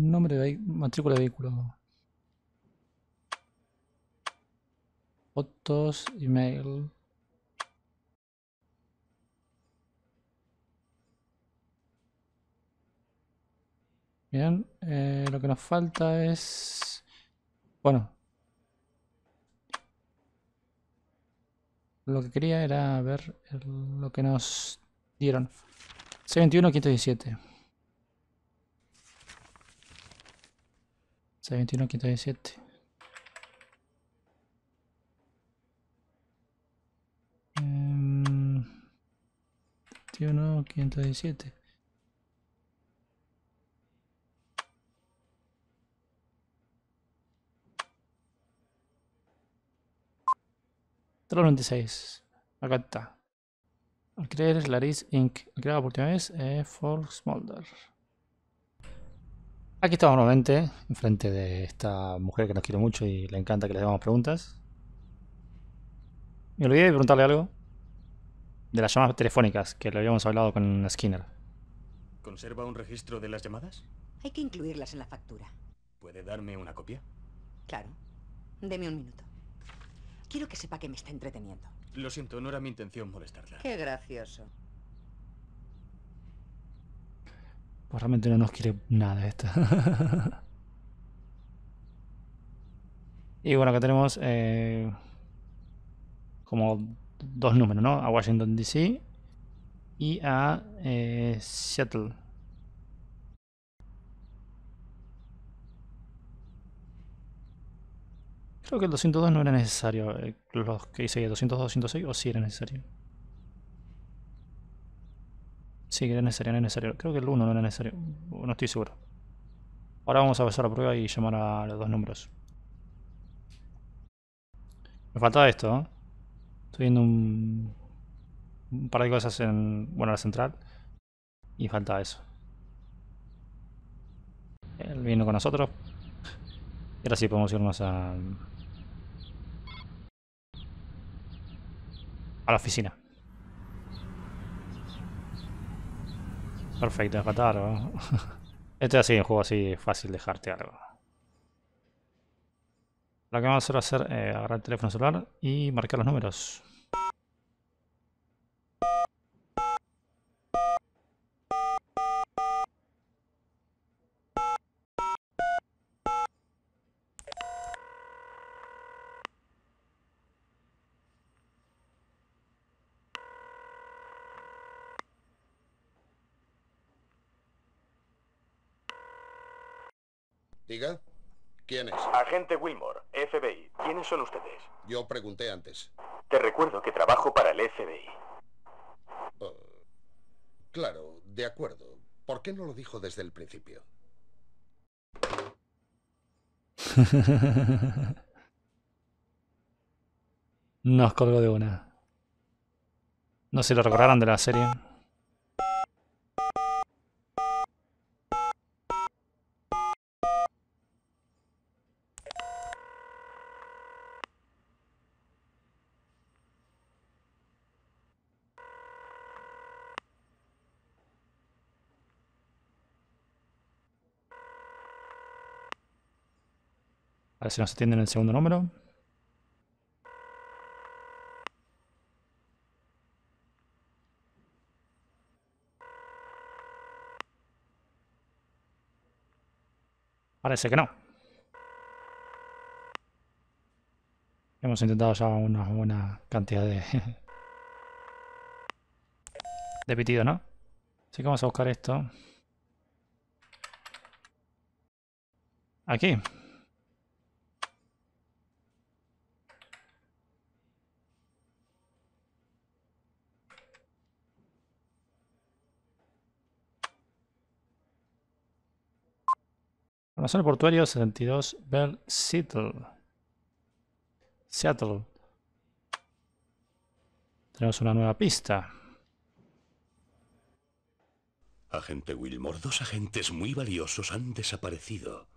Nombre de matrícula de vehículo. Fotos, email. Bien, eh, lo que nos falta es... Bueno. Lo que quería era ver lo que nos dieron. c 21517 517. 21, 517 21, 517. 96 Acá está. Alquiler Laris Inc. Creado por última vez. Eh, Molder Aquí estamos nuevamente, enfrente de esta mujer que nos quiere mucho y le encanta que le hagamos preguntas. Me olvidé de preguntarle algo de las llamadas telefónicas que lo habíamos hablado con Skinner. ¿Conserva un registro de las llamadas? Hay que incluirlas en la factura. ¿Puede darme una copia? Claro. Deme un minuto. Quiero que sepa que me está entreteniendo. Lo siento, no era mi intención molestarla. Qué gracioso. Pues realmente no nos quiere nada esto. y bueno, acá tenemos eh, como dos números, ¿no? A Washington DC y a eh, Seattle. Creo que el 202 no era necesario, eh, los que hice 202, 206, o si era necesario. Sí, que era necesario, no es necesario. Creo que el 1 no era necesario. Mm. No estoy seguro. Ahora vamos a pasar la prueba y llamar a los dos números. Me falta esto, ¿eh? Estoy viendo un, par de cosas en, bueno, la central. Y falta eso. Él vino con nosotros. Y ahora sí podemos irnos a... A la oficina. Perfecto, catarro. Este así, un juego así, fácil dejarte algo. Lo que vamos a hacer es eh, agarrar el teléfono celular y marcar los números. Diga. ¿quién es? Agente Wilmore, FBI. ¿Quiénes son ustedes? Yo pregunté antes. Te recuerdo que trabajo para el FBI. Oh, claro, de acuerdo. ¿Por qué no lo dijo desde el principio? Nos colgó de una. No se lo recordarán de la serie. Si se nos atienden el segundo número. Parece que no. Hemos intentado ya una buena cantidad de... de pitido, ¿no? Así que vamos a buscar esto. Aquí, el Portuario 72 Bell Seattle. Seattle. Tenemos una nueva pista. Agente Wilmore, dos agentes muy valiosos han desaparecido.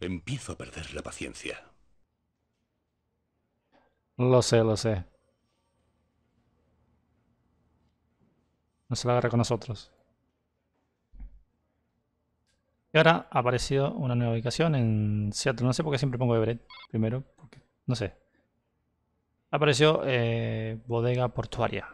Empiezo a perder la paciencia. Lo sé, lo sé. No se la agarra con nosotros. Y ahora ha aparecido una nueva ubicación en Seattle. No sé por qué siempre pongo Everett primero. no sé. Apareció eh, bodega portuaria.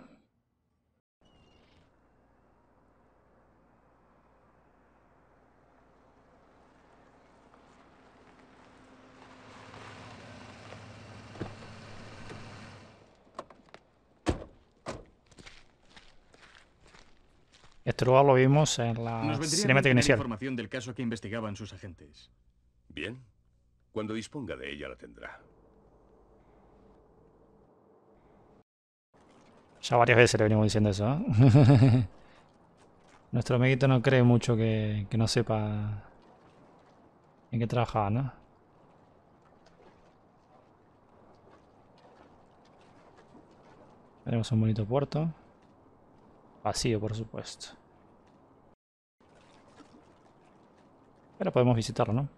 Esto lo vimos en la cinemática inicial. información del caso que investigaban sus agentes. Bien. Cuando disponga de ella la tendrá. Ya varias veces le venimos diciendo eso. ¿eh? Nuestro amiguito no cree mucho que, que no sepa en qué trabajaba, ¿no? Tenemos un bonito puerto. Vacío, por supuesto. Pero podemos visitarlo, ¿no?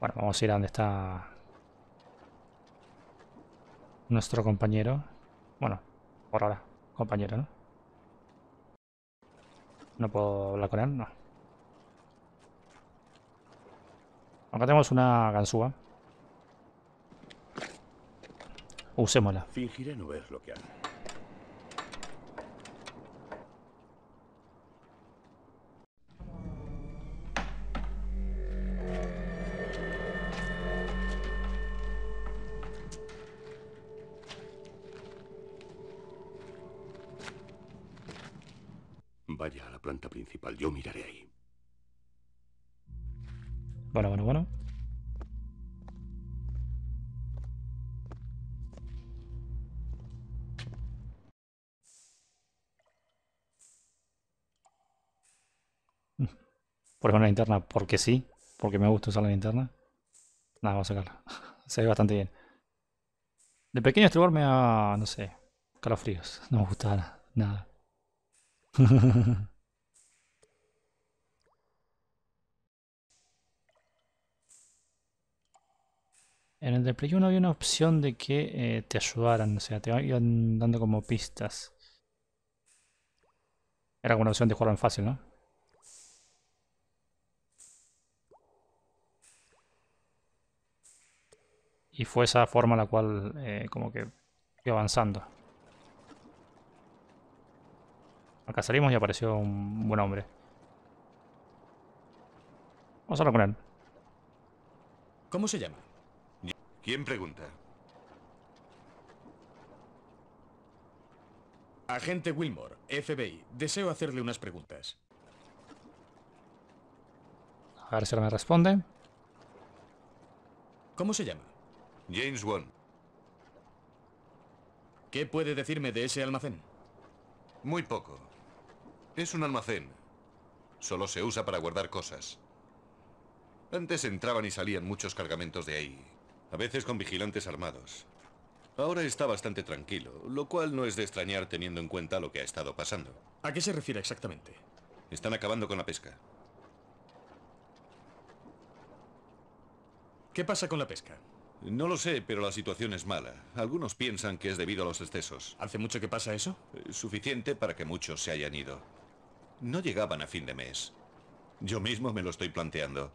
Bueno, vamos a ir a donde está nuestro compañero. Bueno, por ahora, compañero, ¿no? No puedo hablar con él, no. Acá tenemos una ganzúa. Usémosla. Fingiré no ver lo que hace. porque sí, porque me gusta usar la linterna. Nada, vamos a sacarla. Se ve bastante bien. De pequeño estribor me da, no sé, calofríos. No me gustaba nada. en el de Play 1 había una opción de que eh, te ayudaran, o sea, te iban dando como pistas. Era una opción de jugar en fácil, ¿no? Y fue esa forma en la cual eh, como que fui avanzando. Acá salimos y apareció un buen hombre. Vamos a hablar con él. ¿Cómo se llama? ¿Quién pregunta? Agente Wilmore, FBI. Deseo hacerle unas preguntas. A ver si ahora me responde. ¿Cómo se llama? James Wan. ¿Qué puede decirme de ese almacén? Muy poco. Es un almacén. Solo se usa para guardar cosas. Antes entraban y salían muchos cargamentos de ahí, a veces con vigilantes armados. Ahora está bastante tranquilo, lo cual no es de extrañar teniendo en cuenta lo que ha estado pasando. ¿A qué se refiere exactamente? Están acabando con la pesca. ¿Qué pasa con la pesca? No lo sé, pero la situación es mala. Algunos piensan que es debido a los excesos. ¿Hace mucho que pasa eso? Eh, suficiente para que muchos se hayan ido. No llegaban a fin de mes. Yo mismo me lo estoy planteando.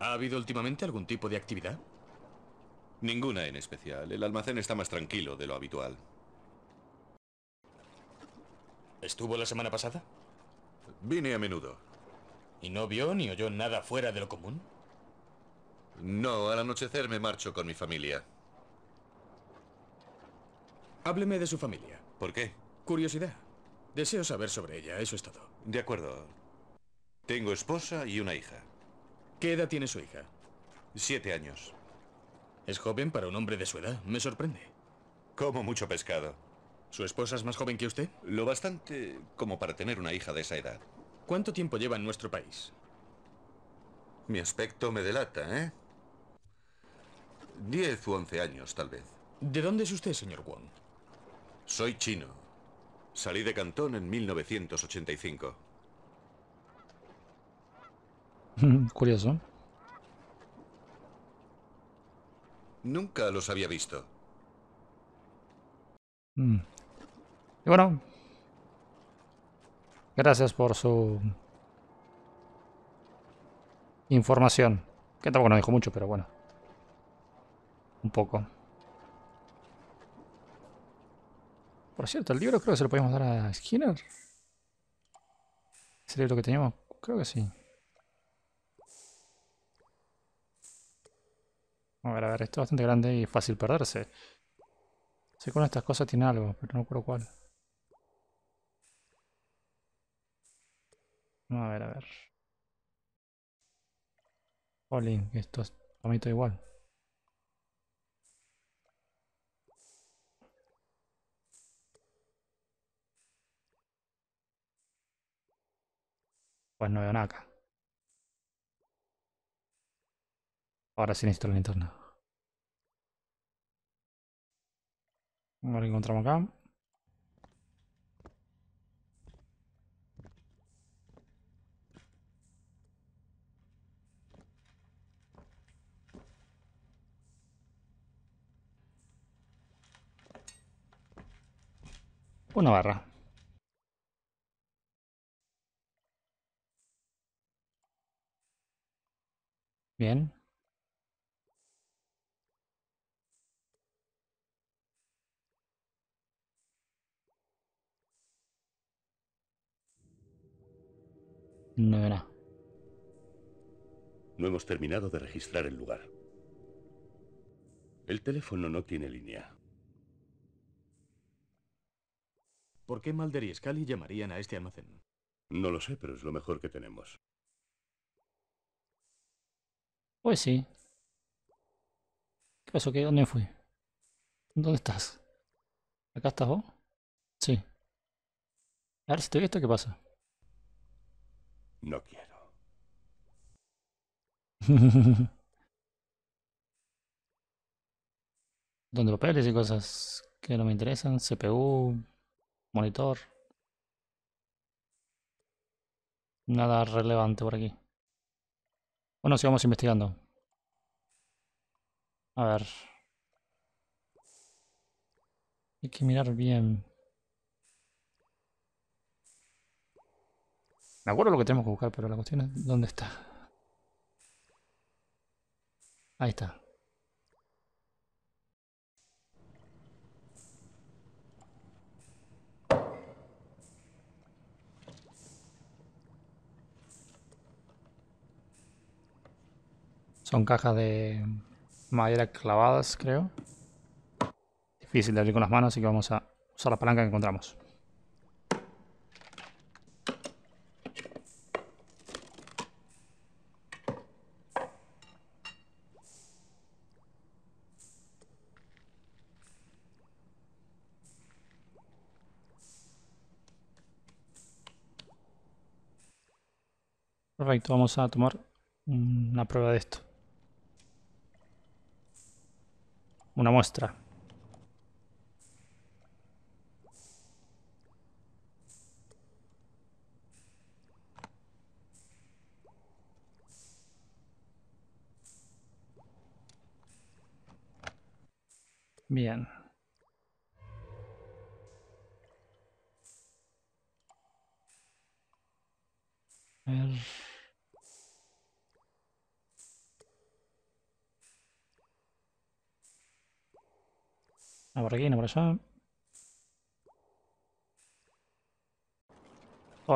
¿Ha habido últimamente algún tipo de actividad? Ninguna en especial. El almacén está más tranquilo de lo habitual. ¿Estuvo la semana pasada? Vine a menudo. ¿Y no vio ni oyó nada fuera de lo común? No, al anochecer me marcho con mi familia. Hábleme de su familia. ¿Por qué? Curiosidad. Deseo saber sobre ella, eso es todo. De acuerdo. Tengo esposa y una hija. ¿Qué edad tiene su hija? Siete años. ¿Es joven para un hombre de su edad? Me sorprende. Como mucho pescado. ¿Su esposa es más joven que usted? Lo bastante como para tener una hija de esa edad. ¿Cuánto tiempo lleva en nuestro país? Mi aspecto me delata, ¿eh? Diez u once años, tal vez. ¿De dónde es usted, señor Wong? Soy chino. Salí de Cantón en 1985. Mm, curioso. Nunca los había visto. Mm. Y bueno. Gracias por su información. Que tampoco nos dijo mucho, pero bueno un poco. Por cierto, el libro creo que se lo podemos dar a Skinner. ¿Ese libro que teníamos? Creo que sí. A ver, a ver, esto es bastante grande y fácil perderse. Sé que una de estas cosas tiene algo, pero no recuerdo cuál. A ver, a ver. Oling. esto es igual. Pues no veo nada acá. Ahora sí necesito el linterna. lo encontramos acá. Una barra. Bien. No era. No hemos terminado de registrar el lugar. El teléfono no tiene línea. ¿Por qué Mulder y Scully llamarían a este almacén? No lo sé, pero es lo mejor que tenemos. Pues sí. ¿Qué pasó? ¿Qué? ¿Dónde fui? ¿Dónde estás? ¿Acá estás vos? Sí. A ver si te ¿qué pasa? No quiero. ¿Dónde papeles y cosas que no me interesan, CPU, monitor. Nada relevante por aquí. Bueno, sigamos investigando. A ver. Hay que mirar bien. Me acuerdo lo que tenemos que buscar, pero la cuestión es dónde está. Ahí está. Son cajas de madera clavadas, creo. Difícil de abrir con las manos, así que vamos a usar la palanca que encontramos. Perfecto, vamos a tomar una prueba de esto. una muestra. Bien. No por aquí, no por allá.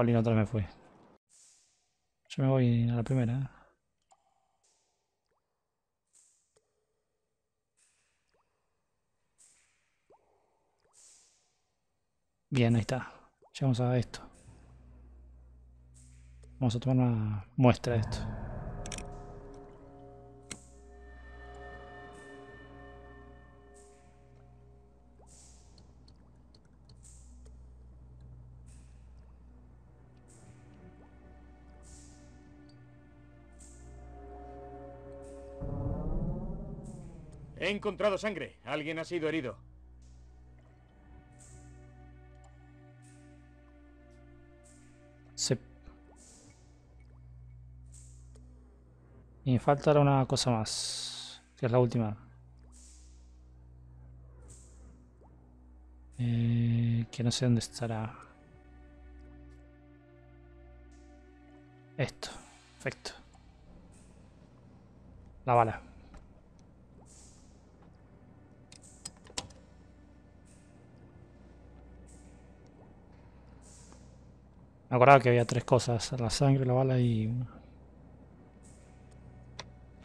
lino, otra vez me fui. Yo me voy a la primera. Eh. Bien, ahí está. Llegamos a esto. Vamos a tomar una muestra de esto. encontrado sangre. Alguien ha sido herido. Se. Me falta una cosa más, que es la última. Eh, que no sé dónde estará. Esto, perfecto. La bala. Me acordaba que había tres cosas, la sangre, la bala y...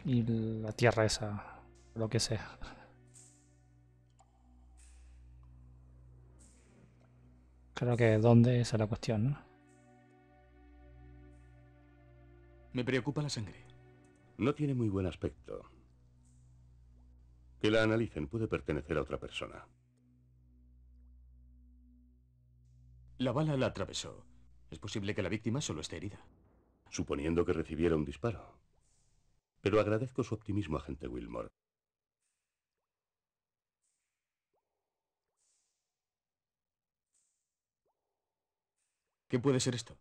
Y la tierra esa, lo que sea. Creo que dónde es la cuestión, ¿no? Me preocupa la sangre. No tiene muy buen aspecto. Que la analicen puede pertenecer a otra persona. La bala la atravesó. Es posible que la víctima solo esté herida. Suponiendo que recibiera un disparo. Pero agradezco su optimismo, agente Wilmore. ¿Qué puede ser esto?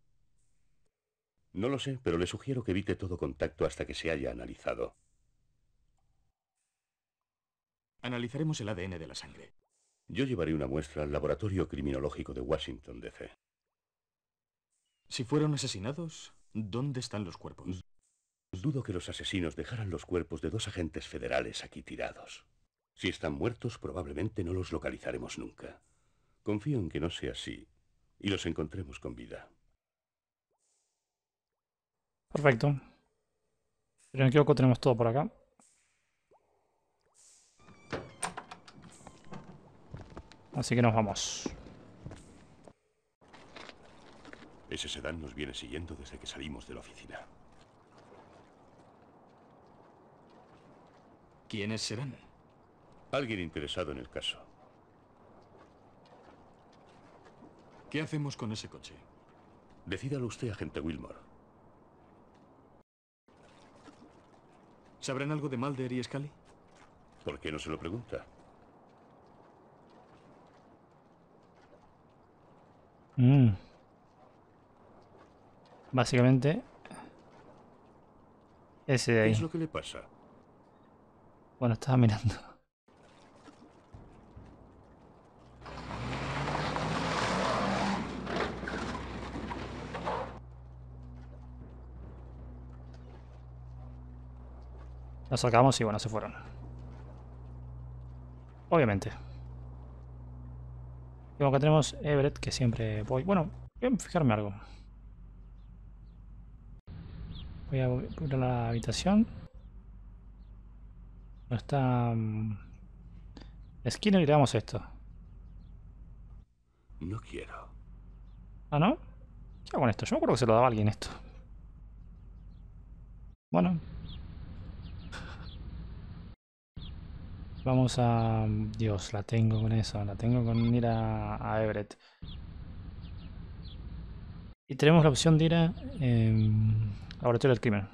No lo sé, pero le sugiero que evite todo contacto hasta que se haya analizado. Analizaremos el ADN de la sangre. Yo llevaré una muestra al Laboratorio Criminológico de Washington, D.C. Si fueron asesinados, ¿dónde están los cuerpos? Dudo que los asesinos dejaran los cuerpos de dos agentes federales aquí tirados. Si están muertos, probablemente no los localizaremos nunca. Confío en que no sea así y los encontremos con vida. Perfecto. pero no me equivoco, tenemos todo por acá. Así que nos vamos. Ese sedán nos viene siguiendo desde que salimos de la oficina. ¿Quiénes serán? Alguien interesado en el caso. ¿Qué hacemos con ese coche? Decídalo usted, agente Wilmore. ¿Sabrán algo de de y Scully? ¿Por qué no se lo pregunta? Mmm... Básicamente. Ese de ahí. es lo que le pasa? Bueno, estaba mirando. Nos sacamos y bueno, se fueron. Obviamente. Y que tenemos Everett, que siempre voy. Bueno, voy a fijarme algo. Voy a cubrir la habitación. No está... Mm, la esquina y damos esto. No quiero. ¿Ah, no? ¿Qué hago con esto? Yo me acuerdo que se lo daba alguien esto. Bueno. Vamos a... Mm, Dios, la tengo con eso. La tengo con ir a, a Everett. Y tenemos la opción de ir a eh, Laboratorio del Crimen.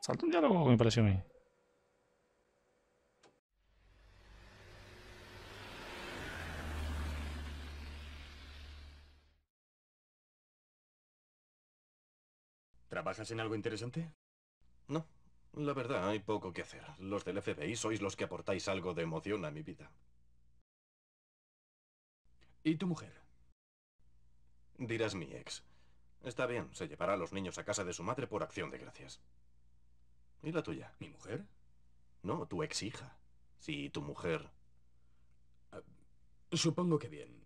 Salta un diálogo, me pareció a mí. ¿Trabajas en algo interesante? No, la verdad, hay poco que hacer. Los del FBI sois los que aportáis algo de emoción a mi vida. ¿Y tu mujer? Dirás mi ex. Está bien, se llevará a los niños a casa de su madre por acción de gracias. ¿Y la tuya? ¿Mi mujer? No, tu ex hija. Sí, tu mujer. Ah, supongo que bien.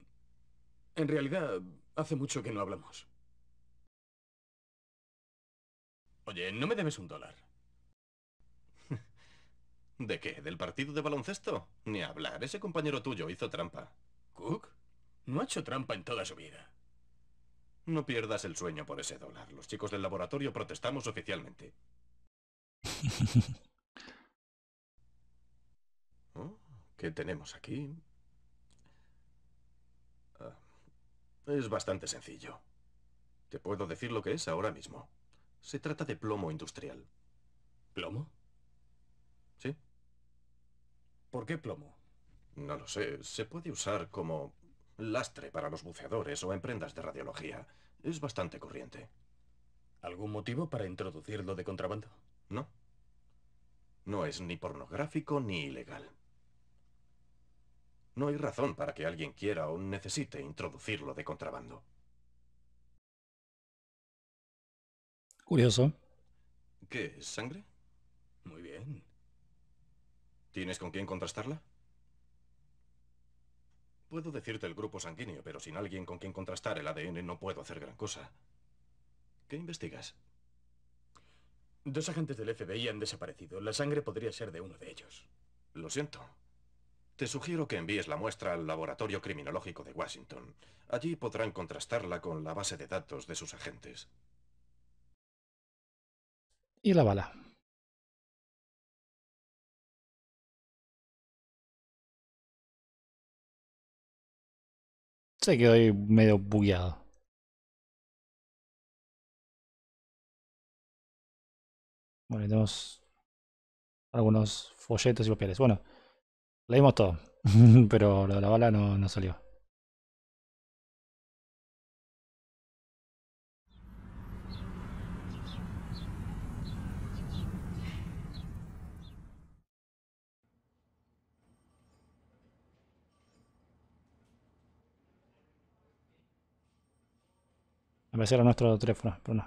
En realidad, hace mucho que no hablamos. Oye, no me debes un dólar. ¿De qué? ¿Del partido de baloncesto? Ni hablar, ese compañero tuyo hizo trampa. ¿Cook? No ha hecho trampa en toda su vida. No pierdas el sueño por ese dólar. Los chicos del laboratorio protestamos oficialmente. Oh, ¿Qué tenemos aquí? Ah, es bastante sencillo. Te puedo decir lo que es ahora mismo. Se trata de plomo industrial. ¿Plomo? Sí. ¿Por qué plomo? No lo sé. Se puede usar como lastre para los buceadores o en prendas de radiología. Es bastante corriente. ¿Algún motivo para introducirlo de contrabando? No. No es ni pornográfico ni ilegal. No hay razón para que alguien quiera o necesite introducirlo de contrabando. Curioso. ¿Qué? ¿Es sangre? Muy bien. ¿Tienes con quién contrastarla? Puedo decirte el grupo sanguíneo, pero sin alguien con quien contrastar el ADN no puedo hacer gran cosa. ¿Qué investigas? Dos agentes del FBI han desaparecido. La sangre podría ser de uno de ellos. Lo siento. Te sugiero que envíes la muestra al Laboratorio Criminológico de Washington. Allí podrán contrastarla con la base de datos de sus agentes y la bala Se quedó ahí medio bugueado. Bueno, tenemos algunos folletos y papeles. Bueno, leímos todo, pero lo de la bala no, no salió. A era nuestro teléfono, pero no.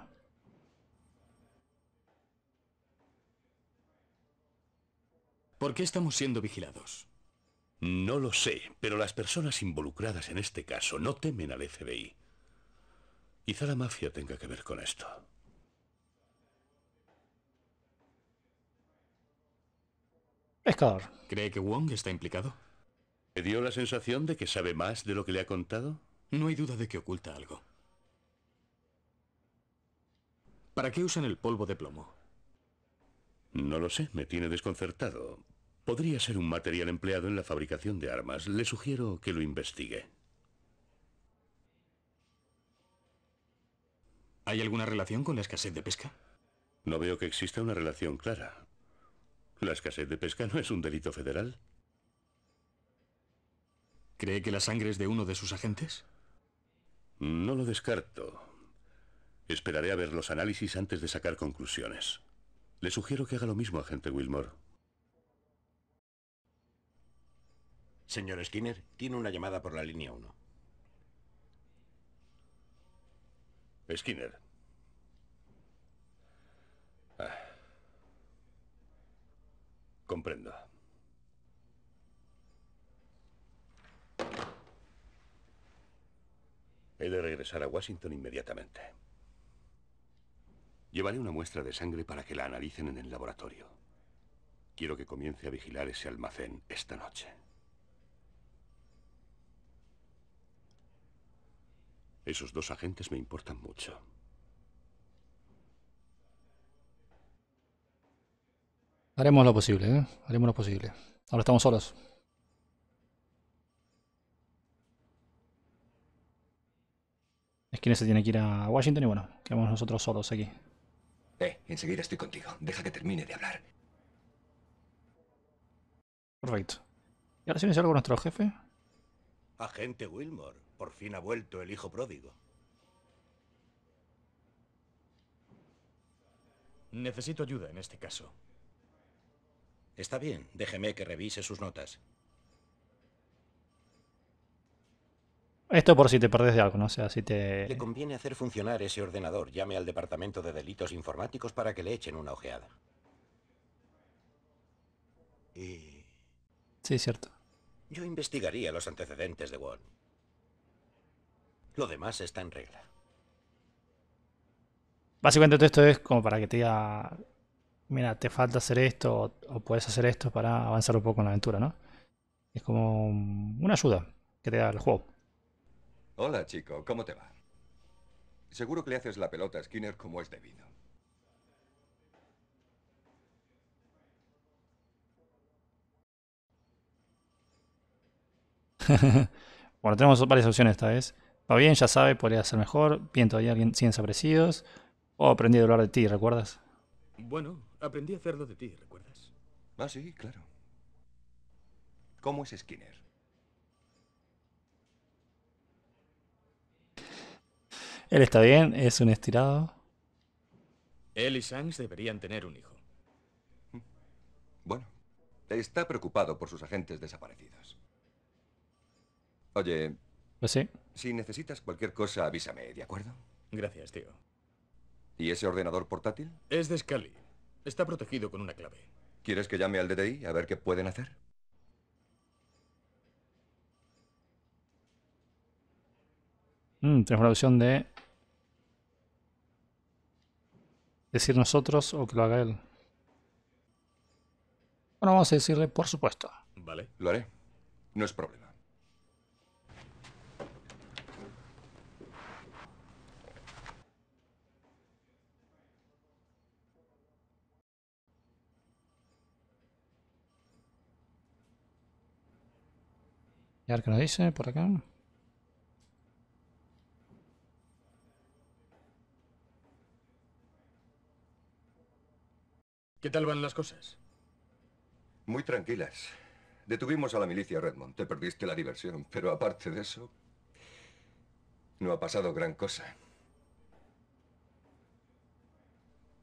¿Por qué estamos siendo vigilados? No lo sé, pero las personas involucradas en este caso no temen al FBI. Quizá la mafia tenga que ver con esto. Pescador. ¿Cree que Wong está implicado? ¿Me dio la sensación de que sabe más de lo que le ha contado? No hay duda de que oculta algo. ¿Para qué usan el polvo de plomo? No lo sé, me tiene desconcertado. Podría ser un material empleado en la fabricación de armas. Le sugiero que lo investigue. ¿Hay alguna relación con la escasez de pesca? No veo que exista una relación clara. La escasez de pesca no es un delito federal. ¿Cree que la sangre es de uno de sus agentes? No lo descarto. Esperaré a ver los análisis antes de sacar conclusiones. Le sugiero que haga lo mismo, agente Wilmore. Señor Skinner, tiene una llamada por la línea 1. Skinner. Ah. Comprendo. He de regresar a Washington inmediatamente. Llevaré una muestra de sangre para que la analicen en el laboratorio. Quiero que comience a vigilar ese almacén esta noche. Esos dos agentes me importan mucho. Haremos lo posible, ¿eh? Haremos lo posible. Ahora estamos solos. Es quienes se tiene que ir a Washington y bueno, quedamos nosotros solos aquí. Eh, enseguida estoy contigo. Deja que termine de hablar. Perfecto. ¿Y ahora sí me algo nuestro jefe? Agente Wilmore, por fin ha vuelto el hijo pródigo. Necesito ayuda en este caso. Está bien, déjeme que revise sus notas. Esto por si te perdés de algo, ¿no? O sea, si te... Le conviene hacer funcionar ese ordenador. Llame al Departamento de Delitos Informáticos para que le echen una ojeada. Y... Sí, cierto. Yo investigaría los antecedentes de Won. Lo demás está en regla. Básicamente todo esto es como para que te diga, mira, te falta hacer esto o puedes hacer esto para avanzar un poco en la aventura, ¿no? Es como una ayuda que te da el juego. Hola, chico, ¿cómo te va? Seguro que le haces la pelota a Skinner como es debido. bueno, tenemos varias opciones esta vez. Va bien, ya sabe, podría ser mejor. Bien, todavía alguien sin desaparecidos. O oh, aprendí a hablar de ti, ¿recuerdas? Bueno, aprendí a hacerlo de ti, ¿recuerdas? Ah, sí, claro. ¿Cómo es Skinner? Él está bien, es un estirado. Él y Sans deberían tener un hijo. Bueno, está preocupado por sus agentes desaparecidos. Oye... Pues sí. Si necesitas cualquier cosa, avísame, ¿de acuerdo? Gracias, tío. ¿Y ese ordenador portátil? Es de Scully. Está protegido con una clave. ¿Quieres que llame al DDI a ver qué pueden hacer? Mm, tenemos la opción de decir nosotros o que lo haga él? Bueno, vamos a decirle, por supuesto. Vale, lo haré. No es problema. Y ahora que nos dice por acá. ¿Qué tal van las cosas? Muy tranquilas. Detuvimos a la milicia Redmond. Te perdiste la diversión. Pero aparte de eso, no ha pasado gran cosa.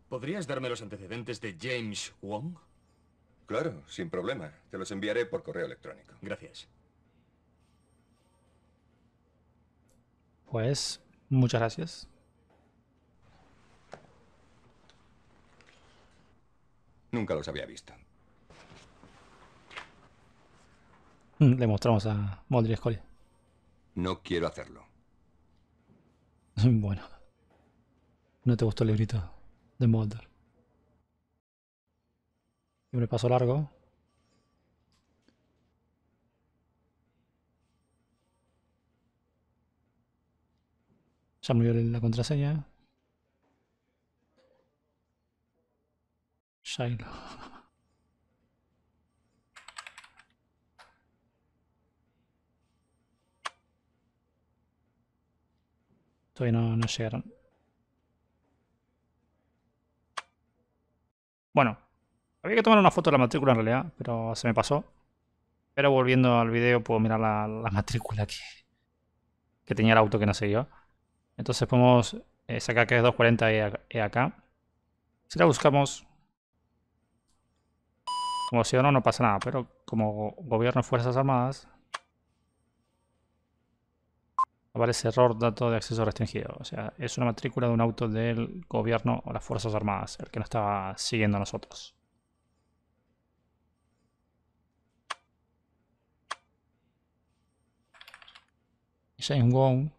¿Podrías darme los antecedentes de James Wong? Claro, sin problema. Te los enviaré por correo electrónico. Gracias. Pues, muchas gracias. Nunca los había visto. Mm, le mostramos a Moldry y No quiero hacerlo. Bueno. No te gustó el librito de Mulder. ¿Un paso largo. Ya murió la contraseña. Shiloh. Todavía no, llegaron. Bueno, había que tomar una foto de la matrícula en realidad, pero se me pasó. Pero volviendo al video puedo mirar la, matrícula que, tenía el auto que no yo Entonces podemos eh, sacar que es 240 y, acá. Si la buscamos, como si o no no pasa nada, pero como gobierno y Fuerzas Armadas... Aparece error dato de acceso restringido. O sea, es una matrícula de un auto del gobierno o las Fuerzas Armadas, el que nos estaba siguiendo a nosotros. un GON.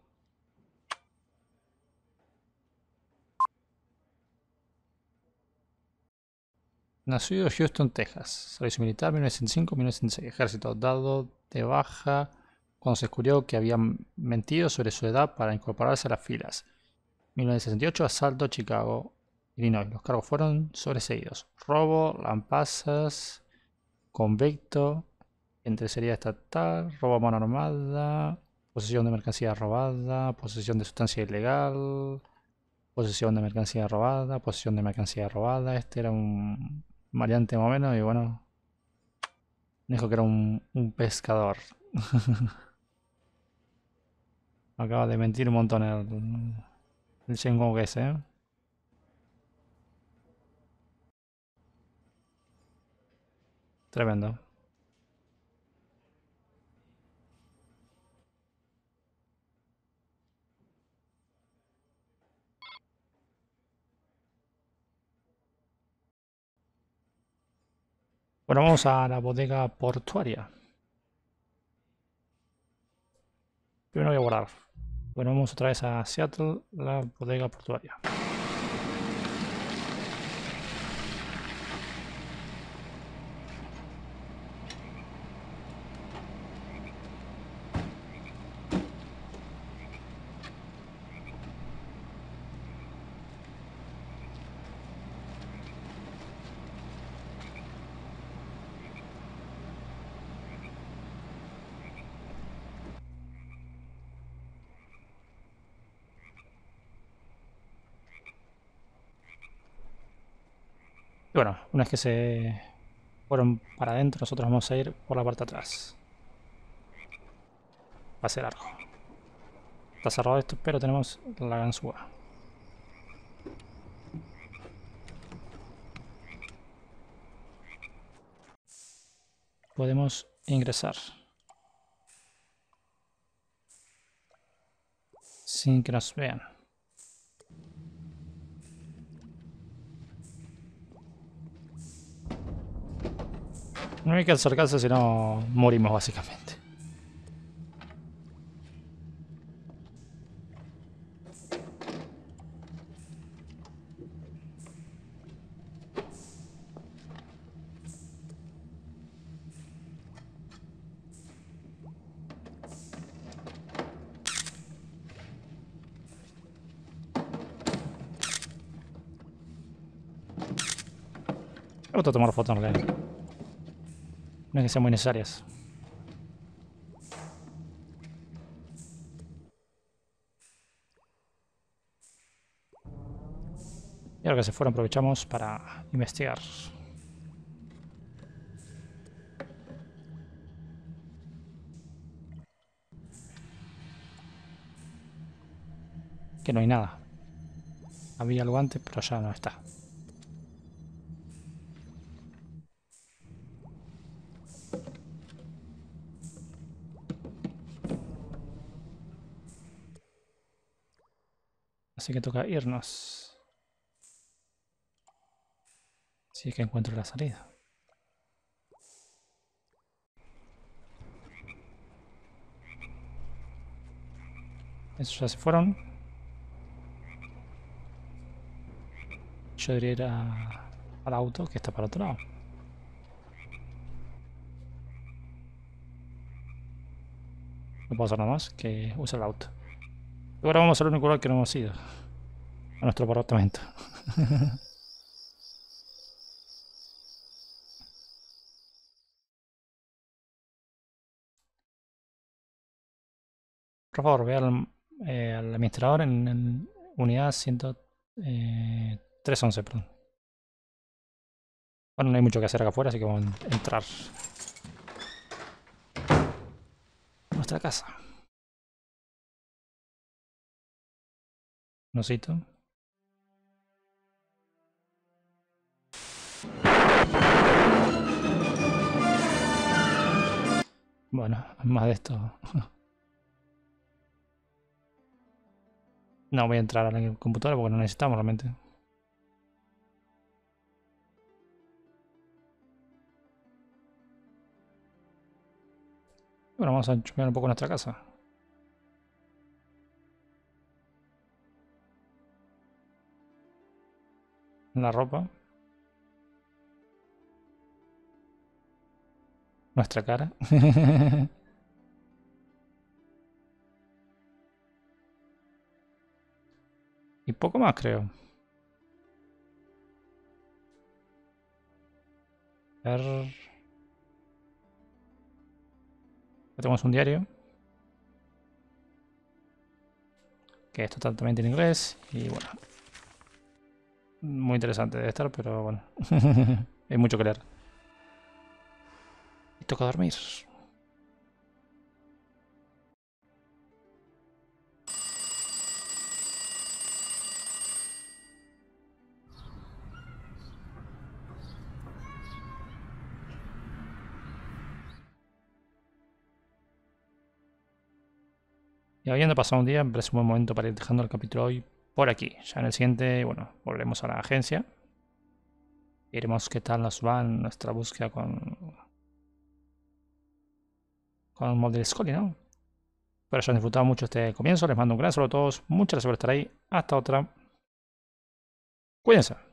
Nacido Houston, Texas. Servicio militar 1965, 1906 Ejército dado de baja cuando se descubrió que había mentido sobre su edad para incorporarse a las filas. 1968, asalto Chicago, Illinois. Los cargos fueron sobreseídos. Robo, lampasas, convicto, entrecería estatal, robo a mano armada, posesión de mercancía robada, posesión de sustancia ilegal, posesión de mercancía robada, posesión de mercancía robada. Este era un variante más o menos y bueno, dijo que era un, pescador. Acaba de mentir un montón el, el que ese, ¿eh? Tremendo. Bueno, vamos a la bodega portuaria. Primero voy a guardar. Bueno, vamos otra vez a Seattle, la bodega portuaria. Una vez que se fueron para adentro, nosotros vamos a ir por la parte de atrás. Va a ser largo. Está cerrado esto, pero tenemos la ganzúa. Podemos ingresar. Sin que nos vean. No hay que acercarse si no morimos básicamente. Voy tomar foto en que sean muy necesarias. Y ahora que se fueron aprovechamos para investigar. Que no hay nada. Había algo antes, pero ya no está. Así que toca irnos. Si que encuentro la salida. Esos ya se fueron. Yo debería ir a, al auto que está para otro lado. No puedo hacer nada más que usar el auto. Ahora vamos al único lugar que no hemos ido. A nuestro apartamento. Por favor, ve al, eh, administrador en, unidad 10311, eh, perdón. Bueno, no hay mucho que hacer acá afuera, así que vamos a entrar. ...a Nuestra casa. No cito Bueno, más de esto. No voy a entrar a la computadora porque no necesitamos realmente. Bueno, vamos a chupar un poco nuestra casa. la ropa, nuestra cara. y poco más creo. A Tenemos un diario. Que esto totalmente en inglés. Y bueno, muy interesante de estar, pero bueno. Hay mucho que leer. Y toca dormir. Y habiendo pasado un día, me parece un buen momento para ir dejando el capítulo hoy por aquí. Ya en el siguiente, bueno, volvemos a la agencia. Veremos qué tal nos va nuestra búsqueda con... Con Model Scully, ¿no? Espero hayan disfrutado mucho este comienzo. Les mando un gran saludo a todos. Muchas gracias por estar ahí. Hasta otra. Cuídense.